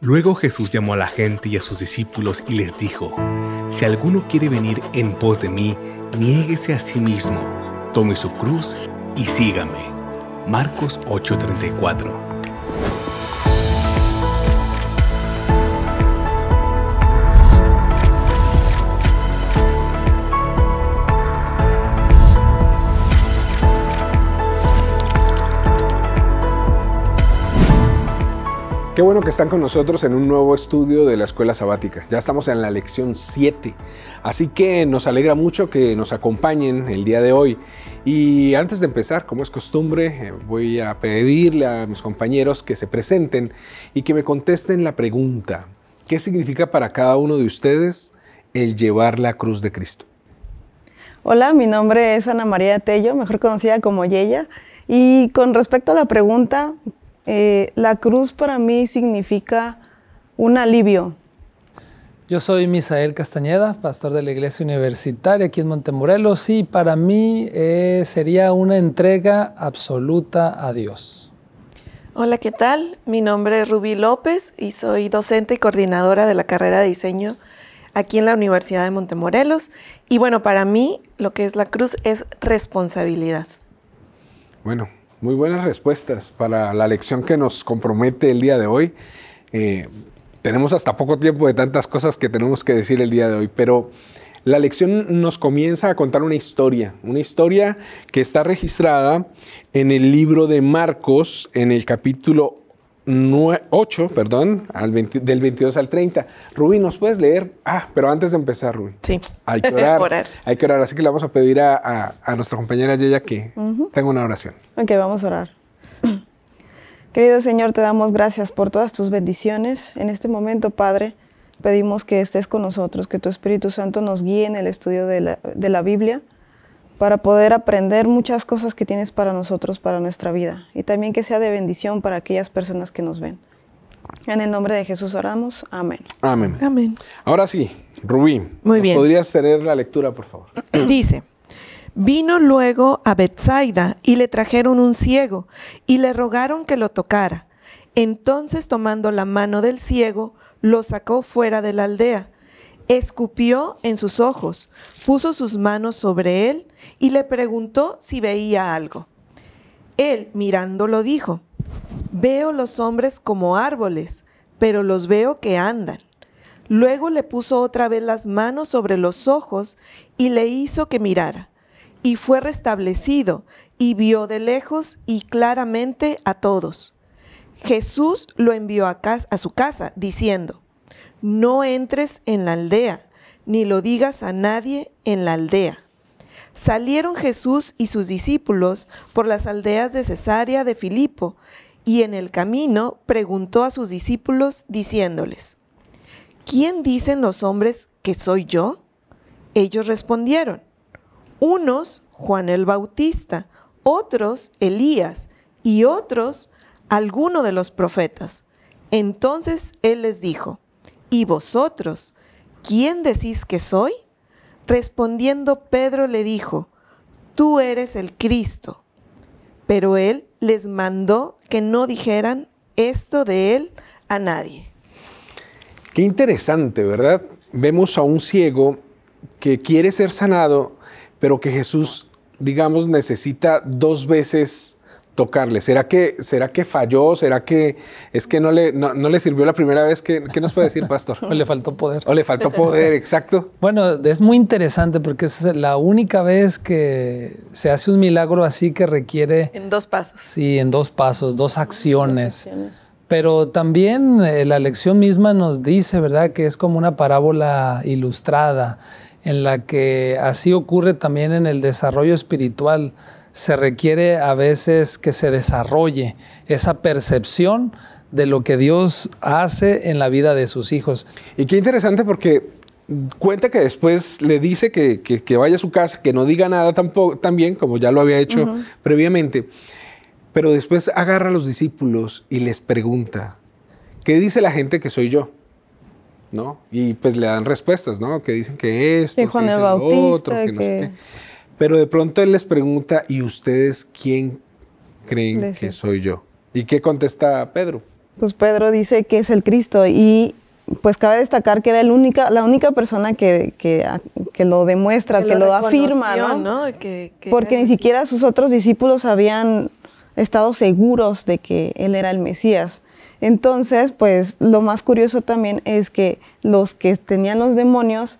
Luego Jesús llamó a la gente y a sus discípulos y les dijo, Si alguno quiere venir en pos de mí, niéguese a sí mismo, tome su cruz y sígame. Marcos 8:34 Qué bueno que están con nosotros en un nuevo estudio de la Escuela Sabática. Ya estamos en la lección 7, así que nos alegra mucho que nos acompañen el día de hoy. Y antes de empezar, como es costumbre, eh, voy a pedirle a mis compañeros que se presenten y que me contesten la pregunta, ¿qué significa para cada uno de ustedes el llevar la cruz de Cristo? Hola, mi nombre es Ana María Tello, mejor conocida como Yeya. Y con respecto a la pregunta, eh, la cruz para mí significa un alivio. Yo soy Misael Castañeda, pastor de la Iglesia Universitaria aquí en Montemorelos y para mí eh, sería una entrega absoluta a Dios. Hola, ¿qué tal? Mi nombre es Rubí López y soy docente y coordinadora de la carrera de diseño aquí en la Universidad de Montemorelos. Y bueno, para mí lo que es la cruz es responsabilidad. Bueno, muy buenas respuestas para la lección que nos compromete el día de hoy. Eh, tenemos hasta poco tiempo de tantas cosas que tenemos que decir el día de hoy, pero la lección nos comienza a contar una historia, una historia que está registrada en el libro de Marcos, en el capítulo 8, perdón, del 22 al 30. Rubí, ¿nos puedes leer? Ah, pero antes de empezar, Rubí. Sí. Hay que orar. Hay que orar. Así que le vamos a pedir a, nuestra compañera Yeya que tenga una oración. Ok, vamos a orar. Querido Señor, te damos gracias por todas tus bendiciones. En este momento, Padre, pedimos que estés con nosotros, que tu Espíritu Santo nos guíe en el estudio de la, de la Biblia para poder aprender muchas cosas que tienes para nosotros, para nuestra vida, y también que sea de bendición para aquellas personas que nos ven. En el nombre de Jesús oramos. Amén. Amén. Ahora sí, Rubí, podrías tener la lectura, por favor? Dice, vino luego a Bethsaida y le trajeron un ciego y le rogaron que lo tocara. Entonces tomando la mano del ciego, lo sacó fuera de la aldea escupió en sus ojos, puso sus manos sobre él y le preguntó si veía algo. Él, mirándolo, dijo, Veo los hombres como árboles, pero los veo que andan. Luego le puso otra vez las manos sobre los ojos y le hizo que mirara. Y fue restablecido y vio de lejos y claramente a todos. Jesús lo envió a, a su casa, diciendo, no entres en la aldea, ni lo digas a nadie en la aldea. Salieron Jesús y sus discípulos por las aldeas de Cesarea de Filipo, y en el camino preguntó a sus discípulos diciéndoles, ¿quién dicen los hombres que soy yo? Ellos respondieron, unos Juan el Bautista, otros Elías, y otros alguno de los profetas. Entonces él les dijo, ¿Y vosotros, quién decís que soy? Respondiendo Pedro le dijo, Tú eres el Cristo. Pero él les mandó que no dijeran esto de él a nadie. Qué interesante, ¿verdad? Vemos a un ciego que quiere ser sanado, pero que Jesús, digamos, necesita dos veces tocarle. ¿Será que, será que falló? ¿Será que es que no le, no, le sirvió la primera vez? ¿Qué, nos puede decir, pastor? o le faltó poder. O le faltó poder, exacto. Bueno, es muy interesante porque es la única vez que se hace un milagro así que requiere... En dos pasos. Sí, en dos pasos, dos acciones. Pero también eh, la lección misma nos dice, ¿verdad? Que es como una parábola ilustrada en la que así ocurre también en el desarrollo espiritual. Se requiere a veces que se desarrolle esa percepción de lo que Dios hace en la vida de sus hijos. Y qué interesante porque cuenta que después le dice que, vaya a su casa, que no diga nada tampoco, también, como ya lo había hecho previamente. Pero después agarra a los discípulos y les pregunta, ¿qué dice la gente que soy yo? ¿no? Y pues le dan respuestas, ¿no? Que dicen que esto, Juan el otro, que, no sé qué. Pero de pronto él les pregunta, ¿y ustedes quién creen que soy yo? ¿Y qué contesta Pedro? Pues Pedro dice que es el Cristo y pues cabe destacar que era el única, la única persona que, que, lo demuestra, que, lo, afirma, ¿no? Porque ni siquiera sus otros discípulos habían estado seguros de que él era el Mesías. Entonces, pues lo más curioso también es que los que tenían los demonios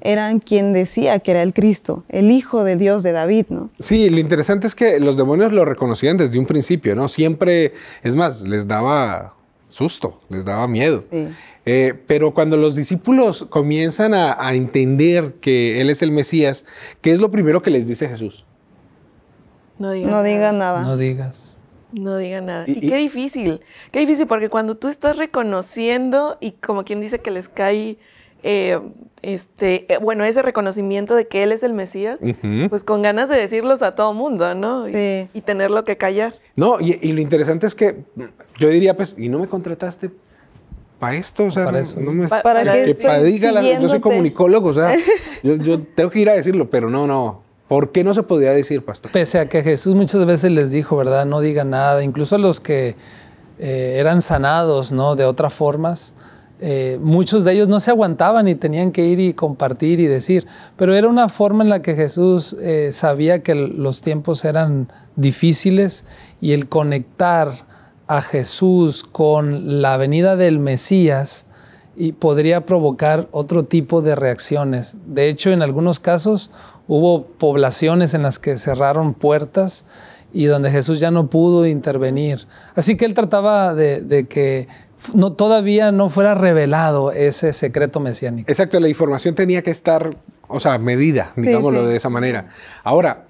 eran quien decía que era el Cristo, el Hijo de Dios de David, ¿no? Sí, lo interesante es que los demonios lo reconocían desde un principio, ¿no? Siempre, es más, les daba susto, les daba miedo. Eh, pero cuando los discípulos comienzan a entender que Él es el Mesías, ¿qué es lo primero que les dice Jesús? No digas nada. No digas. No diga nada. Y, qué difícil, qué difícil, porque cuando tú estás reconociendo y como quien dice que les cae, eh, este, eh, bueno, ese reconocimiento de que él es el Mesías, pues con ganas de decirlos a todo mundo, ¿no? Sí. Y, tenerlo que callar. No, y, lo interesante es que yo diría, pues, ¿y no me contrataste? Para esto, o sea, para, eso. No, me, para, para que, diga yo soy comunicólogo, o sea, yo tengo que ir a decirlo, pero no, no, ¿Por qué no se podía decir, pastor? Pese a que Jesús muchas veces les dijo, ¿verdad? No diga nada. Incluso los que eh, eran sanados, ¿no? De otras formas, eh, muchos de ellos no se aguantaban y tenían que ir y compartir y decir. Pero era una forma en la que Jesús eh, sabía que los tiempos eran difíciles y el conectar a Jesús con la venida del Mesías y podría provocar otro tipo de reacciones. De hecho, en algunos casos Hubo poblaciones en las que cerraron puertas y donde Jesús ya no pudo intervenir. Así que él trataba de, que no, todavía no fuera revelado ese secreto mesiánico. Exacto, la información tenía que estar, o sea, medida, digámoslo de esa manera. Ahora,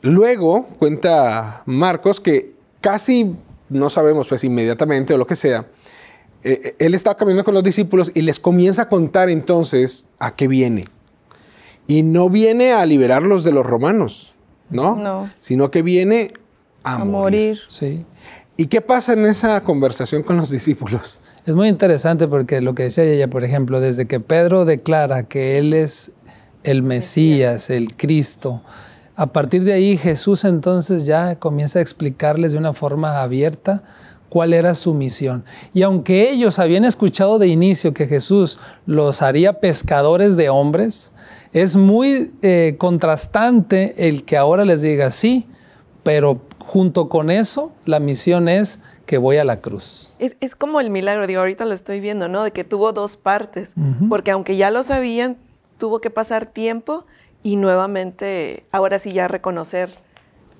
luego cuenta Marcos que casi, no sabemos pues inmediatamente o lo que sea, eh, eh, él está caminando con los discípulos y les comienza a contar entonces a qué viene. Y no viene a liberarlos de los romanos, ¿no? No. Sino que viene a, a morir. Sí. ¿Y qué pasa en esa conversación con los discípulos? Es muy interesante porque lo que decía ella, por ejemplo, desde que Pedro declara que él es el Mesías, el Cristo, a partir de ahí Jesús entonces ya comienza a explicarles de una forma abierta cuál era su misión. Y aunque ellos habían escuchado de inicio que Jesús los haría pescadores de hombres, es muy eh, contrastante el que ahora les diga sí, pero junto con eso, la misión es que voy a la cruz. Es, es, como el milagro, digo, ahorita lo estoy viendo, ¿no? De que tuvo dos partes, porque aunque ya lo sabían, tuvo que pasar tiempo y nuevamente, ahora sí ya reconocer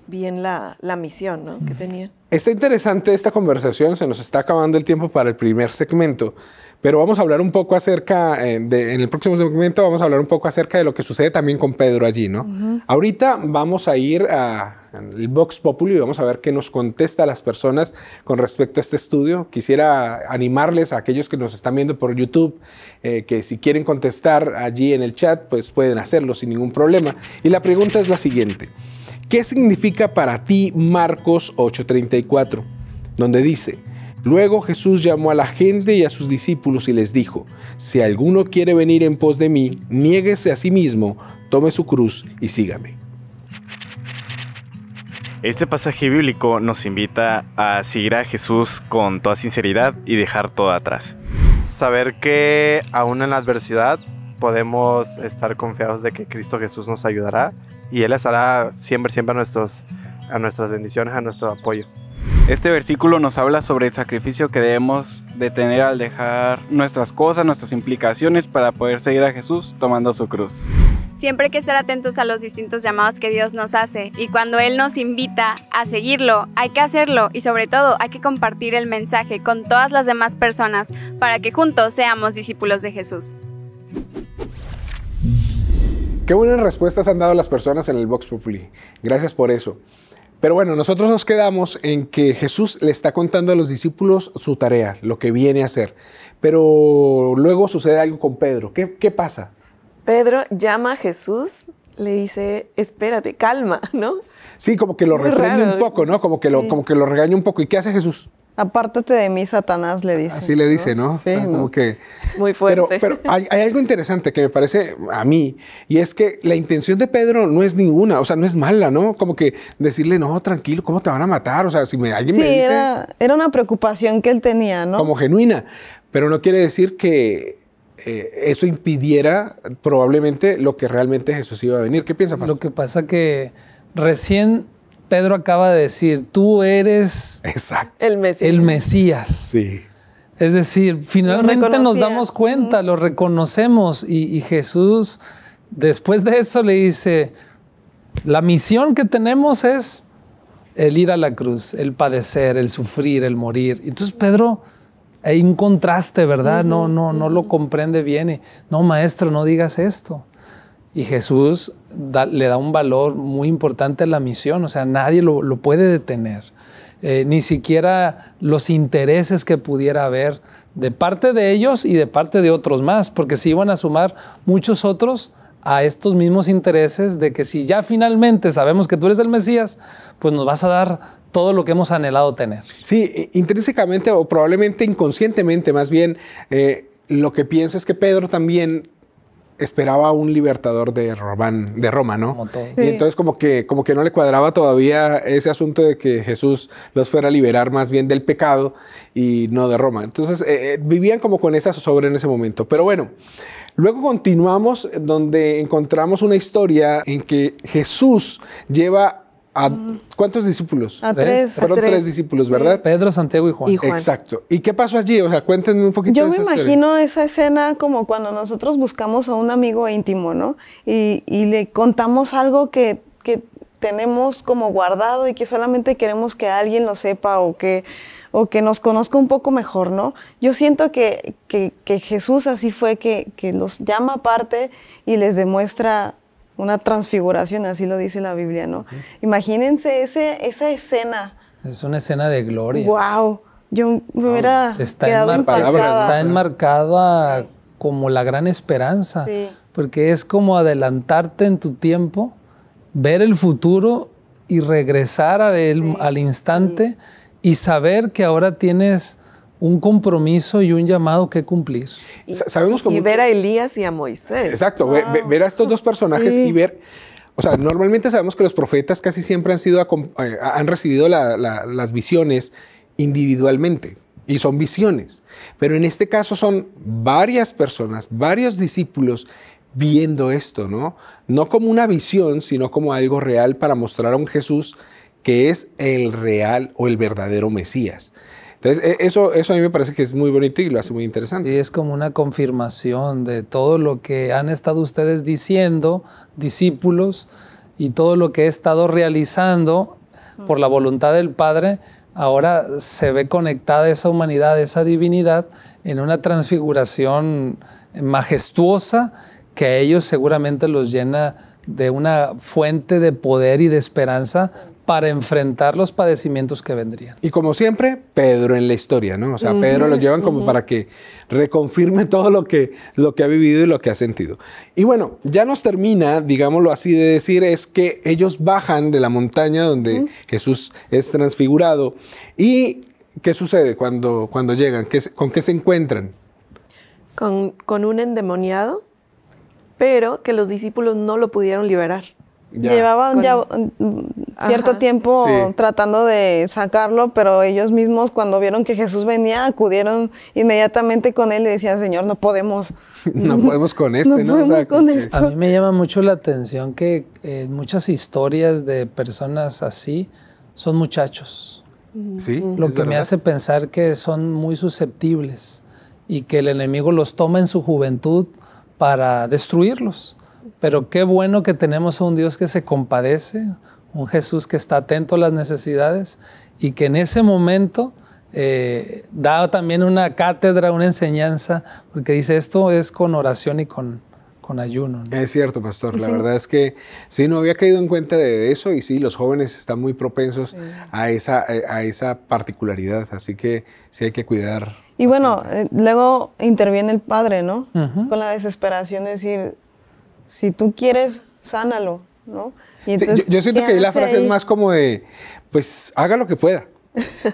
bien la, la misión ¿no? que tenía. Está interesante esta conversación, se nos está acabando el tiempo para el primer segmento, pero vamos a hablar un poco acerca, eh, en el próximo segmento vamos a hablar un poco acerca de lo que sucede también con Pedro allí, ¿no? Ahorita vamos a ir al Vox Populi y vamos a ver qué nos contesta las personas con respecto a este estudio. Quisiera animarles a aquellos que nos están viendo por YouTube, eh, que si quieren contestar allí en el chat, pues pueden hacerlo sin ningún problema. Y la pregunta es la siguiente. ¿Qué significa para ti Marcos 8:34? Donde dice, Luego Jesús llamó a la gente y a sus discípulos y les dijo, si alguno quiere venir en pos de mí, niéguese a sí mismo, tome su cruz y sígame. Este pasaje bíblico nos invita a seguir a Jesús con toda sinceridad y dejar todo atrás. Saber que aún en la adversidad podemos estar confiados de que Cristo Jesús nos ayudará y Él estará siempre, siempre a, nuestros, a nuestras bendiciones, a nuestro apoyo. Este versículo nos habla sobre el sacrificio que debemos de tener al dejar nuestras cosas, nuestras implicaciones para poder seguir a Jesús tomando su cruz. Siempre hay que estar atentos a los distintos llamados que Dios nos hace y cuando Él nos invita a seguirlo, hay que hacerlo y sobre todo hay que compartir el mensaje con todas las demás personas para que juntos seamos discípulos de Jesús. Qué buenas respuestas han dado las personas en el Vox Populi. Gracias por eso. Pero bueno, nosotros nos quedamos en que Jesús le está contando a los discípulos su tarea, lo que viene a hacer. Pero luego sucede algo con Pedro. ¿Qué, pasa? Pedro llama a Jesús, le dice, espérate, calma, ¿no? Sí, como que lo reprende un poco, ¿no? Como que, lo, como que lo regaña un poco. ¿Y qué hace Jesús? Apártate de mí, Satanás, le dice. Así le dice, ¿no? Sí, Como que... Muy fuerte. Pero, hay, algo interesante que me parece a mí, y es que la intención de Pedro no es ninguna, o sea, no es mala, ¿no? Como que decirle, no, tranquilo, ¿cómo te van a matar? O sea, si me, alguien me dice... Era, era una preocupación que él tenía, ¿no? Como genuina, pero no quiere decir que eh, eso impidiera probablemente lo que realmente Jesús iba a venir. ¿Qué piensa, Pastor? Lo que pasa que recién Pedro acaba de decir, tú eres Exacto. el Mesías. Sí. Es decir, finalmente nos damos cuenta, lo reconocemos y, Jesús después de eso le dice, la misión que tenemos es el ir a la cruz, el padecer, el sufrir, el morir. Entonces Pedro, hay un contraste, ¿verdad? No, no, no lo comprende bien. no, maestro, no digas esto. Y Jesús le da un valor muy importante a la misión, o sea, nadie lo, puede detener. Eh, ni siquiera los intereses que pudiera haber de parte de ellos y de parte de otros más, porque se iban a sumar muchos otros a estos mismos intereses de que si ya finalmente sabemos que tú eres el Mesías, pues nos vas a dar todo lo que hemos anhelado tener. Sí, intrínsecamente o probablemente inconscientemente más bien, eh, lo que pienso es que Pedro también esperaba un libertador de, de Roma, ¿no? Y entonces como que, como que no le cuadraba todavía ese asunto de que Jesús los fuera a liberar más bien del pecado y no de Roma. Entonces eh, eh, vivían como con esa zozobra en ese momento. Pero bueno, luego continuamos donde encontramos una historia en que Jesús lleva Mm. ¿Cuántos discípulos? A tres. Fueron tres. discípulos, ¿verdad? Pedro, Santiago y Juan. Exacto. ¿Y qué pasó allí? O sea, cuéntenme un poquito. Yo me imagino esa escena como cuando nosotros buscamos a un amigo íntimo, ¿no? Y, le contamos algo que, tenemos como guardado y que solamente queremos que alguien lo sepa o que, o que nos conozca un poco mejor, ¿no? Yo siento que, que, Jesús así fue, que, que los llama aparte y les demuestra una transfiguración, así lo dice la Biblia, ¿no? Imagínense ese, esa escena. Es una escena de gloria. ¡Wow! Yo me hubiera. está, enmarcada, como la gran esperanza, porque es como adelantarte en tu tiempo, ver el futuro y regresar a al instante y saber que ahora tienes un compromiso y un llamado que cumplir. Y, Sabemos ver a Elías y a Moisés. Exacto, ver, a estos dos personajes y ver... O sea, normalmente sabemos que los profetas casi siempre han, sido, eh, han recibido las visiones individualmente y son visiones. Pero en este caso son varias personas, varios discípulos viendo esto, ¿no? No como una visión, sino como algo real para mostrar a un Jesús que es el real o el verdadero Mesías. Entonces, e, eso, eso a mí me parece que es muy bonito y lo hace muy interesante. Sí, es como una confirmación de todo lo que han estado ustedes diciendo, discípulos, y todo lo que he estado realizando por la voluntad del Padre, ahora se ve conectada esa humanidad, esa divinidad, en una transfiguración majestuosa que a ellos seguramente los llena de una fuente de poder y de esperanza para enfrentar los padecimientos que vendrían. Y como siempre, Pedro en la historia, ¿no? O sea, Pedro lo llevan como para que reconfirme todo lo que, lo que ha vivido y lo que ha sentido. Y bueno, ya nos termina, digámoslo así, de decir es que ellos bajan de la montaña donde Jesús es transfigurado. ¿Y qué sucede cuando, cuando llegan? ¿Con qué se encuentran? con un endemoniado, pero que los discípulos no lo pudieron liberar. Llevaba ya cierto tiempo tratando de sacarlo, pero ellos mismos cuando vieron que Jesús venía, acudieron inmediatamente con él y decían, Señor, no podemos. no podemos con este, ¿no? con esto. A mí me llama mucho la atención que eh, muchas historias de personas así son muchachos. Sí. Lo que me hace pensar que son muy susceptibles y que el enemigo los toma en su juventud para destruirlos. Pero qué bueno que tenemos a un Dios que se compadece, un Jesús que está atento a las necesidades y que en ese momento eh, da también una cátedra, una enseñanza, porque dice esto es con oración y con, ayuno. Es cierto, pastor. La verdad es que sí, no había caído en cuenta de eso y sí, los jóvenes están muy propensos eh, a, esa, particularidad, así que sí hay que cuidar. Y bueno, eh, luego interviene el padre, ¿no? Con la desesperación de decir, si tú quieres, sánalo, ¿no? yo, siento que ahí la frase es más como de, pues haga lo que pueda.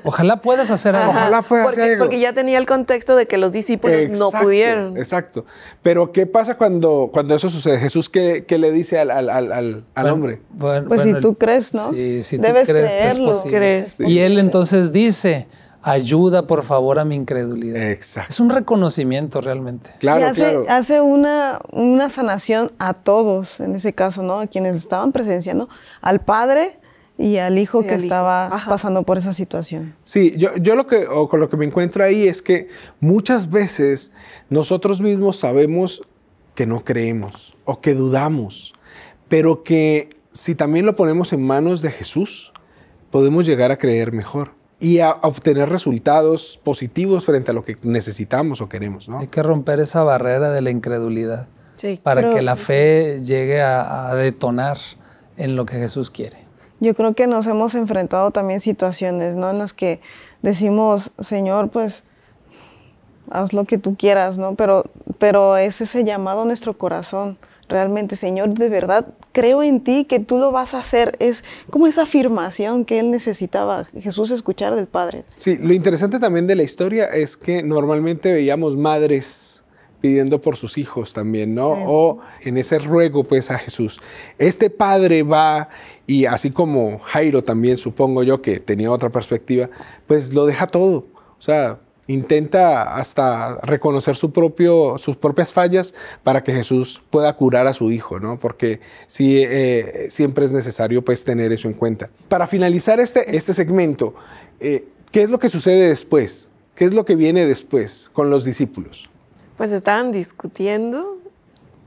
Ojalá puedas hacer algo. Ojalá puedas hacer algo. Porque ya tenía el contexto de que los discípulos no pudieron. Exacto. Pero ¿qué pasa cuando, cuando eso sucede? Jesús, ¿qué, le dice al, hombre? pues si tú crees, ¿no? Sí, si Debes tú crees, Es posible. Y él entonces dice, ayuda por favor a mi incredulidad. Exacto. Es un reconocimiento realmente. Claro, y hace, Hace una, una sanación a todos, en ese caso, ¿no? A quienes estaban presenciando, al padre y al hijo que estaba pasando por esa situación. Sí, yo, yo lo que, o con lo que me encuentro ahí es que muchas veces nosotros mismos sabemos que no creemos o que dudamos, pero que si también lo ponemos en manos de Jesús, podemos llegar a creer mejor y a obtener resultados positivos frente a lo que necesitamos o queremos. ¿no? Hay que romper esa barrera de la incredulidad para que la fe llegue a, detonar en lo que Jesús quiere. Yo creo que nos hemos enfrentado también situaciones ¿no? en las que decimos, Señor, pues haz lo que tú quieras, ¿no? pero, pero es ese llamado a nuestro corazón realmente, Señor, de verdad creo en ti que tú lo vas a hacer. Es como esa afirmación que él necesitaba Jesús escuchar del Padre. Sí, lo interesante también de la historia es que normalmente veíamos madres pidiendo por sus hijos también, ¿no? O en ese ruego pues a Jesús. Este padre va y así como Jairo también supongo yo que tenía otra perspectiva, pues lo deja todo. O sea, intenta hasta reconocer su propio, sus propias fallas para que Jesús pueda curar a su hijo, ¿no? Porque eh, siempre es necesario pues tener eso en cuenta. Para finalizar este, este segmento, eh, ¿qué es lo que sucede después? ¿Qué es lo que viene después con los discípulos? Pues estaban discutiendo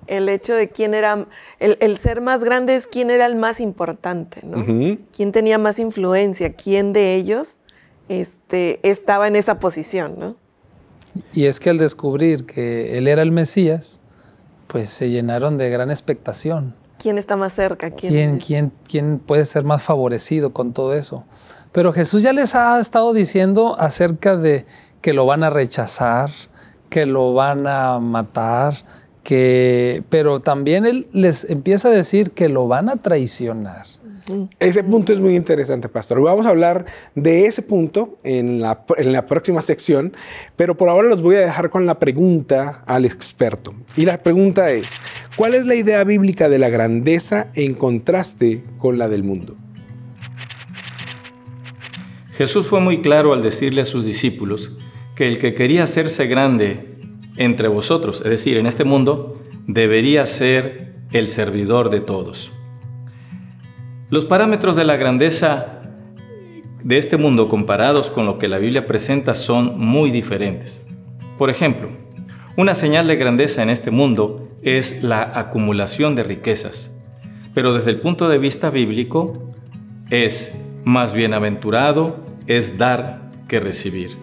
el hecho de quién era, el, ser más grande es quién era el más importante, ¿no? ¿Quién tenía más influencia? ¿Quién de ellos este, estaba en esa posición, ¿no? Y es que al descubrir que él era el Mesías, pues se llenaron de gran expectación. ¿Quién está más cerca? ¿Quién, ¿Quién, quién, quién puede ser más favorecido con todo eso? Pero Jesús ya les ha estado diciendo acerca de que lo van a rechazar, que lo van a matar, que pero también él les empieza a decir que lo van a traicionar. Ese punto es muy interesante, Pastor. Vamos a hablar de ese punto en la, en la próxima sección, pero por ahora los voy a dejar con la pregunta al experto. Y la pregunta es, ¿cuál es la idea bíblica de la grandeza en contraste con la del mundo? Jesús fue muy claro al decirle a sus discípulos que el que quería hacerse grande entre vosotros, es decir, en este mundo, debería ser el servidor de todos. Los parámetros de la grandeza de este mundo comparados con lo que la Biblia presenta son muy diferentes. Por ejemplo, una señal de grandeza en este mundo es la acumulación de riquezas, pero desde el punto de vista bíblico es más bienaventurado es dar que recibir.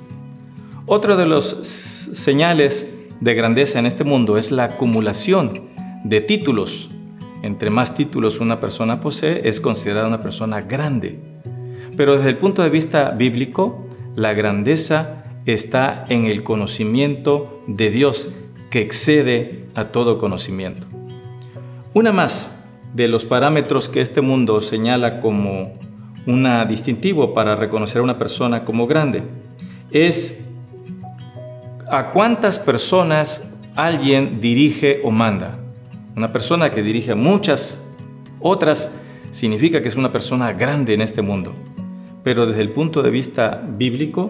Otro de los señales de grandeza en este mundo es la acumulación de títulos entre más títulos una persona posee, es considerada una persona grande. Pero desde el punto de vista bíblico, la grandeza está en el conocimiento de Dios que excede a todo conocimiento. Una más de los parámetros que este mundo señala como un distintivo para reconocer a una persona como grande es a cuántas personas alguien dirige o manda. Una persona que dirige a muchas otras significa que es una persona grande en este mundo. Pero desde el punto de vista bíblico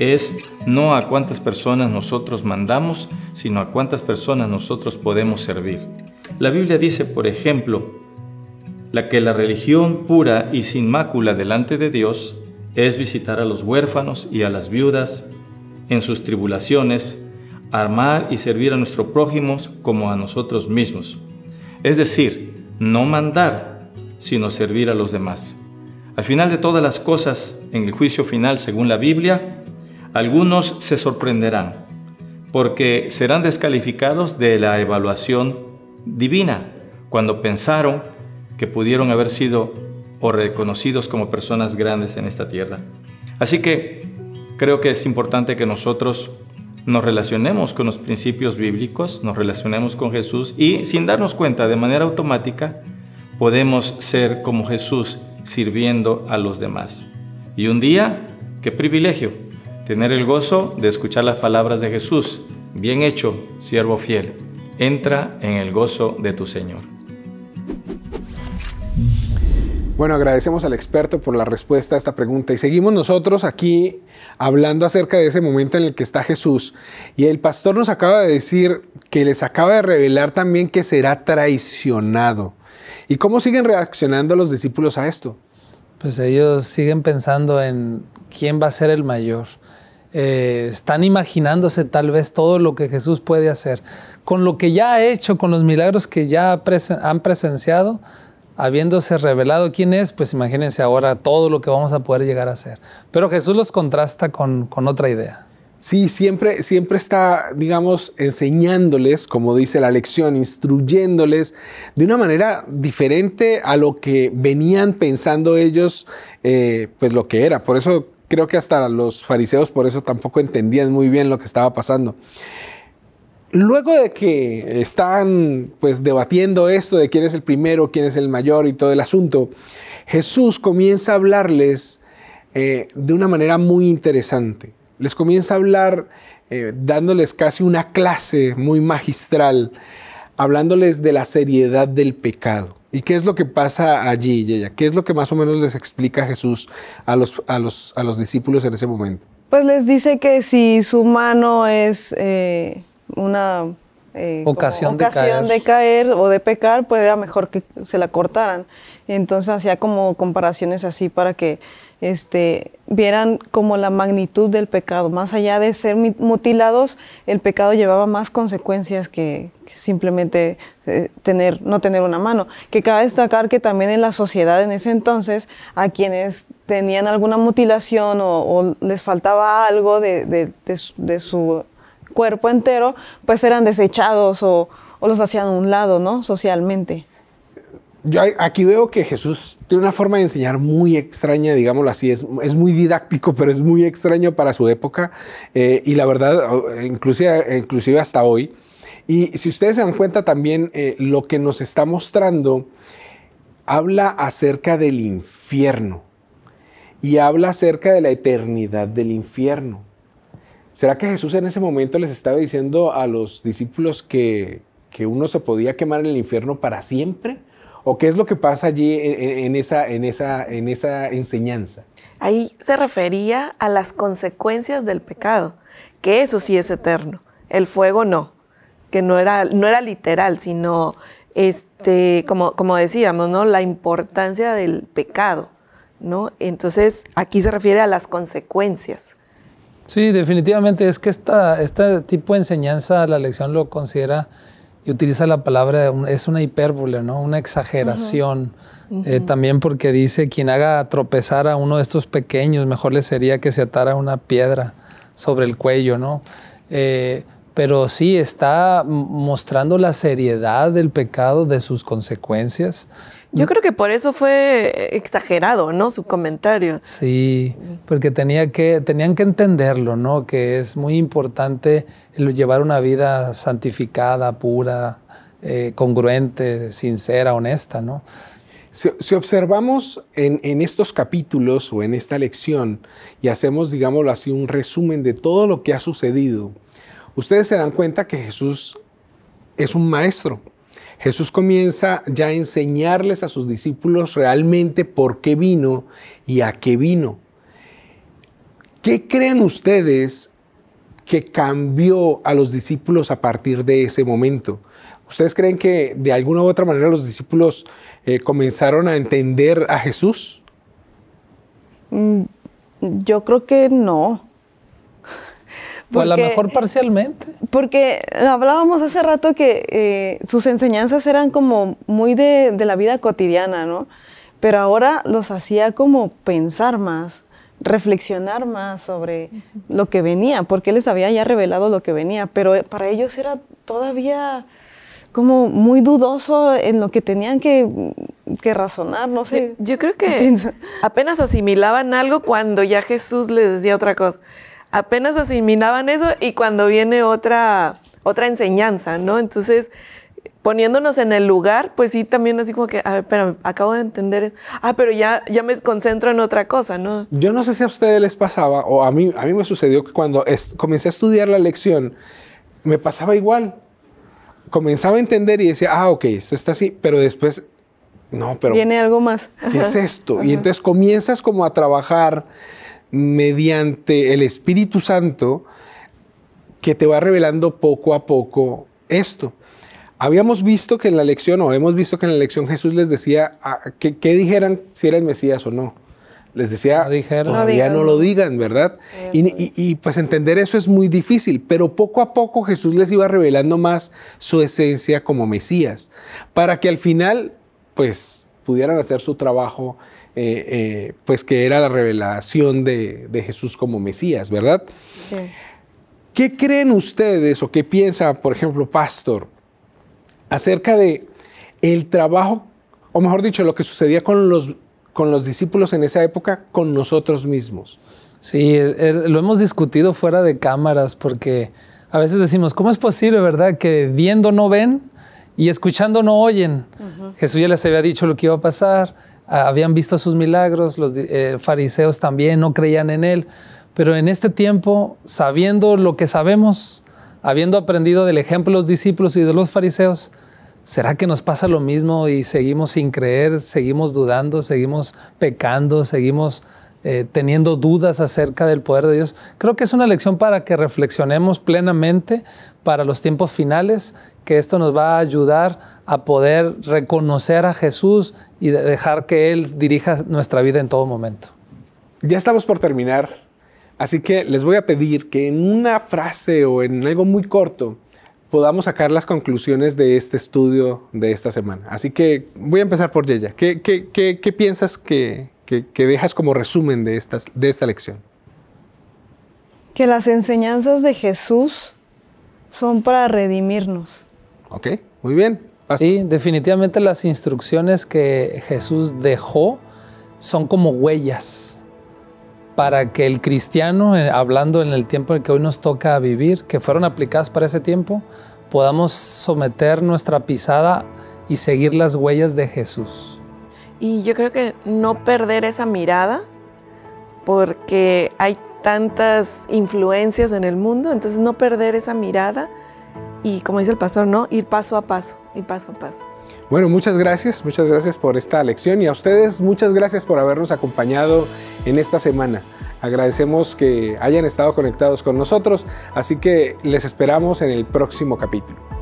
es no a cuántas personas nosotros mandamos, sino a cuántas personas nosotros podemos servir. La Biblia dice, por ejemplo, la que la religión pura y sin mácula delante de Dios es visitar a los huérfanos y a las viudas en sus tribulaciones armar y servir a nuestros prójimos como a nosotros mismos. Es decir, no mandar, sino servir a los demás. Al final de todas las cosas, en el juicio final según la Biblia, algunos se sorprenderán, porque serán descalificados de la evaluación divina, cuando pensaron que pudieron haber sido o reconocidos como personas grandes en esta tierra. Así que creo que es importante que nosotros nos relacionemos con los principios bíblicos, nos relacionemos con Jesús y sin darnos cuenta de manera automática podemos ser como Jesús sirviendo a los demás. Y un día, qué privilegio, tener el gozo de escuchar las palabras de Jesús. Bien hecho, siervo fiel, entra en el gozo de tu Señor. Bueno, agradecemos al experto por la respuesta a esta pregunta y seguimos nosotros aquí hablando acerca de ese momento en el que está Jesús. Y el pastor nos acaba de decir que les acaba de revelar también que será traicionado. ¿Y cómo siguen reaccionando los discípulos a esto? Pues ellos siguen pensando en quién va a ser el mayor. Eh, están imaginándose tal vez todo lo que Jesús puede hacer. Con lo que ya ha hecho, con los milagros que ya han presenciado, habiéndose revelado quién es, pues imagínense ahora todo lo que vamos a poder llegar a hacer. Pero Jesús los contrasta con, otra idea. Sí, siempre, siempre está, digamos, enseñándoles, como dice la lección, instruyéndoles de una manera diferente a lo que venían pensando ellos, eh, pues lo que era. Por eso creo que hasta los fariseos por eso tampoco entendían muy bien lo que estaba pasando. Luego de que están pues debatiendo esto de quién es el primero, quién es el mayor y todo el asunto, Jesús comienza a hablarles eh, de una manera muy interesante. Les comienza a hablar eh, dándoles casi una clase muy magistral, hablándoles de la seriedad del pecado. ¿Y qué es lo que pasa allí, Yaya? ¿Qué es lo que más o menos les explica Jesús a los, los, a los discípulos en ese momento? Pues les dice que si su mano es... Eh, una eh, ocasión, de, caer. o de pecar, pues era mejor que se la cortaran. Entonces hacía como comparaciones así para que este, vieran como la magnitud del pecado. Más allá de ser mutilados, el pecado llevaba más consecuencias que, simplemente eh, tener, no tener una mano. Que cabe destacar que también en la sociedad en ese entonces, a quienes tenían alguna mutilación o, les faltaba algo de, su cuerpo entero, pues eran desechados o, los hacían a un lado, ¿no? Socialmente. Yo aquí veo que Jesús tiene una forma de enseñar muy extraña, digámoslo así, es, es muy didáctico, pero es muy extraño para su época eh, y la verdad, inclusive, inclusive hasta hoy. Y si ustedes se dan cuenta también, eh, lo que nos está mostrando habla acerca del infierno y habla acerca de la eternidad del infierno. ¿Será que Jesús en ese momento les estaba diciendo a los discípulos que, que uno se podía quemar en el infierno para siempre? ¿O qué es lo que pasa allí en, esa, en, esa, en esa enseñanza? Ahí se refería a las consecuencias del pecado, que eso sí es eterno, el fuego no, que no era, no era literal, sino este, como, como decíamos, ¿no? la importancia del pecado. ¿no? Entonces aquí se refiere a las consecuencias Sí, definitivamente. Es que esta, este tipo de enseñanza, la lección lo considera y utiliza la palabra, es una hipérbole, ¿no? Una exageración. Eh, también porque dice, quien haga tropezar a uno de estos pequeños, mejor le sería que se atara una piedra sobre el cuello, ¿no? Eh, pero sí está mostrando la seriedad del pecado, de sus consecuencias, yo creo que por eso fue exagerado, ¿no? Su comentario. Sí, porque tenía que, tenían que entenderlo, ¿no? Que es muy importante llevar una vida santificada, pura, eh, congruente, sincera, honesta, ¿no? Si, observamos en, en, estos capítulos o en esta lección y hacemos, digámoslo así, un resumen de todo lo que ha sucedido, ustedes se dan cuenta que Jesús es un maestro, Jesús comienza ya a enseñarles a sus discípulos realmente por qué vino y a qué vino. ¿Qué creen ustedes que cambió a los discípulos a partir de ese momento? ¿Ustedes creen que de alguna u otra manera los discípulos eh, comenzaron a entender a Jesús? Mm, yo creo que no o a lo mejor parcialmente. Porque hablábamos hace rato que eh, sus enseñanzas eran como muy de, la vida cotidiana, ¿no? Pero ahora los hacía como pensar más, reflexionar más sobre lo que venía, porque él les había ya revelado lo que venía, pero eh, para ellos era todavía como muy dudoso en lo que tenían que, razonar, no sé. yo creo que apenas asimilaban algo cuando ya Jesús les decía otra cosa apenas asimilaban eso y cuando viene otra, otra enseñanza, ¿no? Entonces, poniéndonos en el lugar, pues sí, también así como que, a ver, espérame, acabo de entender, ah, pero ya, ya me concentro en otra cosa, ¿no? Yo no sé si a ustedes les pasaba, o a mí, a mí me sucedió que cuando comencé a estudiar la lección, me pasaba igual. Comenzaba a entender y decía, ah, ok, esto está así, pero después, no, pero... Viene algo más. ¿Qué es esto? Y entonces comienzas como a trabajar mediante el Espíritu Santo que te va revelando poco a poco esto. Habíamos visto que en la lección, o hemos visto que en la lección Jesús les decía que, dijeran si eran Mesías o no. Les decía, no todavía no, lo digan, ¿verdad? y, y, pues entender eso es muy difícil, pero poco a poco Jesús les iba revelando más su esencia como Mesías, para que al final, pues, pudieran hacer su trabajo eh, eh, pues que era la revelación de, Jesús como Mesías, ¿verdad? ¿Qué creen ustedes o qué piensa, por ejemplo, Pastor, acerca de el trabajo, o mejor dicho, lo que sucedía con los, con los discípulos en esa época, con nosotros mismos? Sí, lo hemos discutido fuera de cámaras porque a veces decimos, ¿cómo es posible, verdad, que viendo no ven y escuchando no oyen? Jesús ya les había dicho lo que iba a pasar Ah, habían visto sus milagros, los eh, fariseos también no creían en él, pero en este tiempo, sabiendo lo que sabemos, habiendo aprendido del ejemplo de los discípulos y de los fariseos, ¿será que nos pasa lo mismo y seguimos sin creer, seguimos dudando, seguimos pecando, seguimos eh, teniendo dudas acerca del poder de Dios. Creo que es una lección para que reflexionemos plenamente para los tiempos finales, que esto nos va a ayudar a poder reconocer a Jesús y dejar que Él dirija nuestra vida en todo momento. Ya estamos por terminar, así que les voy a pedir que en una frase o en algo muy corto podamos sacar las conclusiones de este estudio de esta semana. Así que voy a empezar por Yeya. qué piensas que, que, dejas como resumen de, estas, de esta lección? Que las enseñanzas de Jesús son para redimirnos. Ok, muy bien. Sí, definitivamente las instrucciones que Jesús dejó son como huellas para que el cristiano, eh, hablando en el tiempo en que hoy nos toca vivir, que fueron aplicadas para ese tiempo, podamos someter nuestra pisada y seguir las huellas de Jesús. Y yo creo que no perder esa mirada, porque hay tantas influencias en el mundo, entonces no perder esa mirada y como dice el pastor, ¿no? Ir paso a paso, ir paso a paso. Bueno, muchas gracias, muchas gracias por esta lección y a ustedes muchas gracias por habernos acompañado en esta semana. Agradecemos que hayan estado conectados con nosotros, así que les esperamos en el próximo capítulo.